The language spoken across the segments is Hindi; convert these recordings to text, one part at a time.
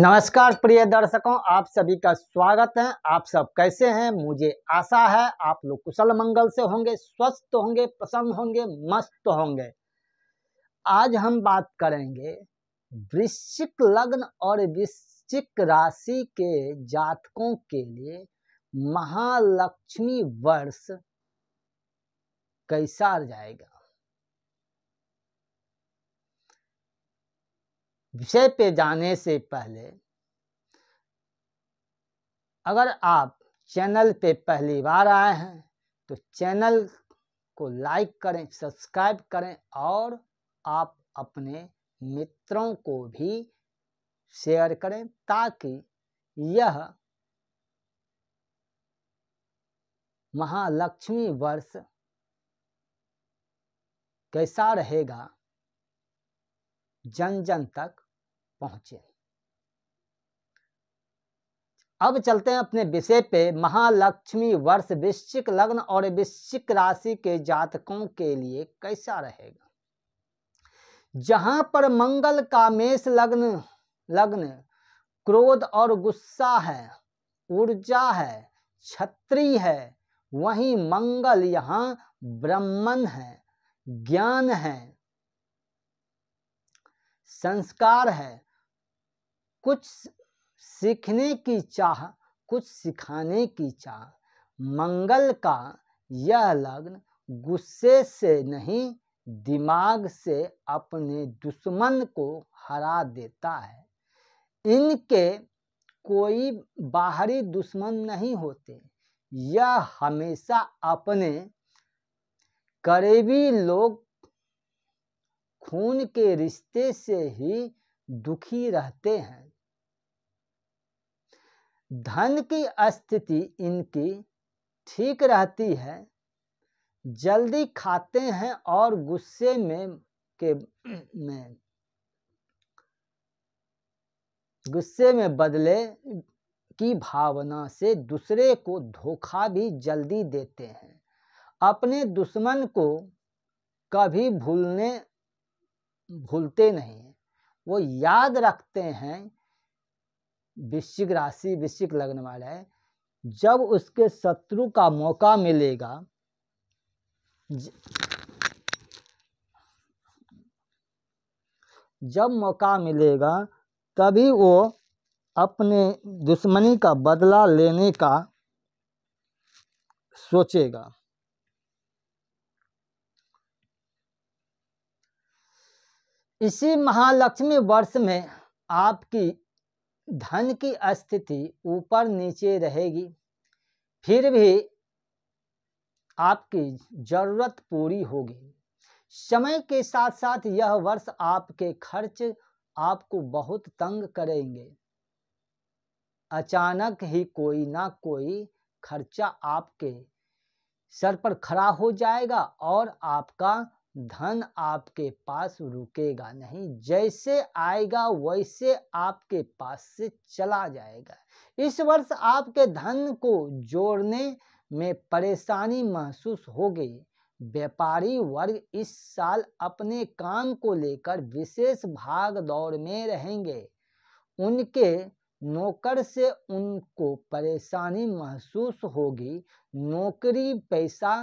नमस्कार प्रिय दर्शकों आप सभी का स्वागत है आप सब कैसे हैं मुझे आशा है आप लोग कुशल मंगल से होंगे स्वस्थ होंगे प्रसन्न होंगे मस्त होंगे आज हम बात करेंगे वृश्चिक लग्न और वृश्चिक राशि के जातकों के लिए महालक्ष्मी वर्ष कैसा जाएगा विषय पे जाने से पहले अगर आप चैनल पे पहली बार आए हैं तो चैनल को लाइक करें सब्सक्राइब करें और आप अपने मित्रों को भी शेयर करें ताकि यह महालक्ष्मी वर्ष कैसा रहेगा जन जन तक पहुंचे अब चलते हैं अपने विषय पे महालक्ष्मी वर्ष वृश्चिक लग्न और वृश्चिक राशि के जातकों के लिए कैसा रहेगा जहां पर मंगल का मेष लग्न लग्न क्रोध और गुस्सा है ऊर्जा है छत्री है वहीं मंगल यहाँ ब्रह्मन है ज्ञान है संस्कार है कुछ सीखने की चाह कुछ सिखाने की चाह मंगल का यह लग्न गुस्से से नहीं दिमाग से अपने दुश्मन को हरा देता है इनके कोई बाहरी दुश्मन नहीं होते यह हमेशा अपने करीबी लोग खून के रिश्ते से ही दुखी रहते हैं धन की स्थिति इनकी ठीक रहती है जल्दी खाते हैं और गुस्से में के में गुस्से में बदले की भावना से दूसरे को धोखा भी जल्दी देते हैं अपने दुश्मन को कभी भूलने भूलते नहीं वो याद रखते हैं वृश्चिक राशि वृश्चिक लग्न वाले जब उसके शत्रु का मौका मिलेगा जब मौका मिलेगा तभी वो अपने दुश्मनी का बदला लेने का सोचेगा इसी महालक्ष्मी वर्ष में आपकी धन की स्थिति ऊपर नीचे रहेगी फिर भी आपकी जरूरत पूरी होगी समय के साथ साथ यह वर्ष आपके खर्च आपको बहुत तंग करेंगे अचानक ही कोई ना कोई खर्चा आपके सर पर खड़ा हो जाएगा और आपका धन आपके पास रुकेगा नहीं जैसे आएगा वैसे आपके पास से चला जाएगा इस वर्ष आपके धन को जोड़ने में परेशानी महसूस होगी व्यापारी वर्ग इस साल अपने काम को लेकर विशेष भाग दौड़ में रहेंगे उनके नौकर से उनको परेशानी महसूस होगी नौकरी पैसा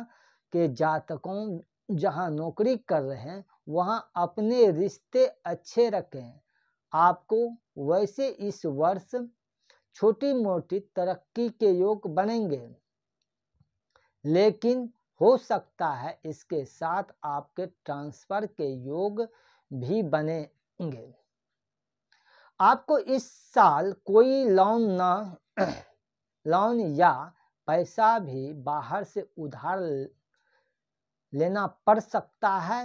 के जातकों जहाँ नौकरी कर रहे हैं वहाँ अपने रिश्ते अच्छे रखें आपको वैसे इस वर्ष छोटी मोटी तरक्की के योग बनेंगे लेकिन हो सकता है इसके साथ आपके ट्रांसफर के योग भी बनेंगे आपको इस साल कोई लोन ना लोन या पैसा भी बाहर से उधार लेना पड़ सकता है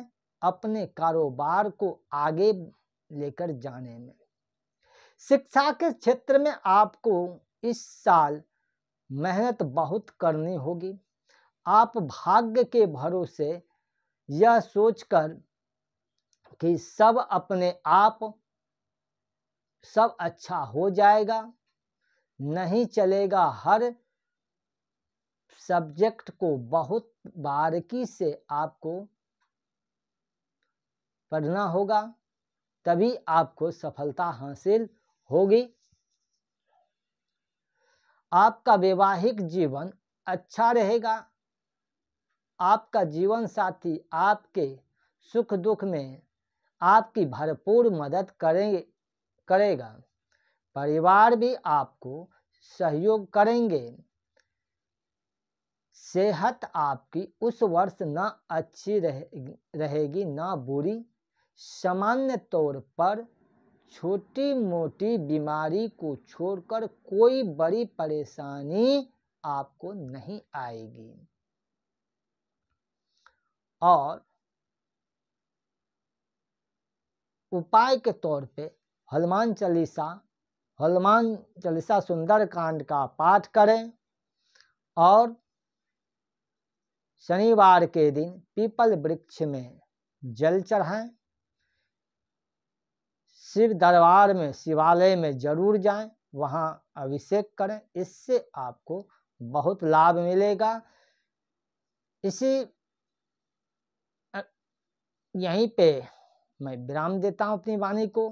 अपने कारोबार को आगे लेकर जाने में शिक्षा के क्षेत्र में आपको इस साल मेहनत बहुत करनी होगी आप भाग्य के भरोसे यह सोचकर कि सब अपने आप सब अच्छा हो जाएगा नहीं चलेगा हर सब्जेक्ट को बहुत बारीकी से आपको पढ़ना होगा तभी आपको सफलता हासिल होगी आपका वैवाहिक जीवन अच्छा रहेगा आपका जीवन साथी आपके सुख दुख में आपकी भरपूर मदद करेंगे करेगा परिवार भी आपको सहयोग करेंगे सेहत आपकी उस वर्ष ना अच्छी रहे रहेगी ना बुरी सामान्य तौर पर छोटी मोटी बीमारी को छोड़कर कोई बड़ी परेशानी आपको नहीं आएगी और उपाय के तौर पे हनुमान चालीसा हनुमान चालीसा सुंदर कांड का पाठ करें और शनिवार के दिन पीपल वृक्ष में जल चढ़ाएं शिव दरबार में शिवालय में जरूर जाएं वहाँ अभिषेक करें इससे आपको बहुत लाभ मिलेगा इसी यहीं पे मैं विराम देता हूँ अपनी वाणी को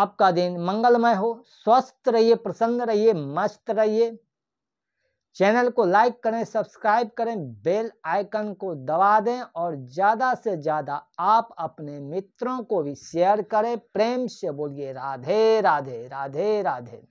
आपका दिन मंगलमय हो स्वस्थ रहिए प्रसन्न रहिए मस्त रहिए चैनल को लाइक करें सब्सक्राइब करें बेल आइकन को दबा दें और ज़्यादा से ज़्यादा आप अपने मित्रों को भी शेयर करें प्रेम से बोलिए राधे राधे राधे राधे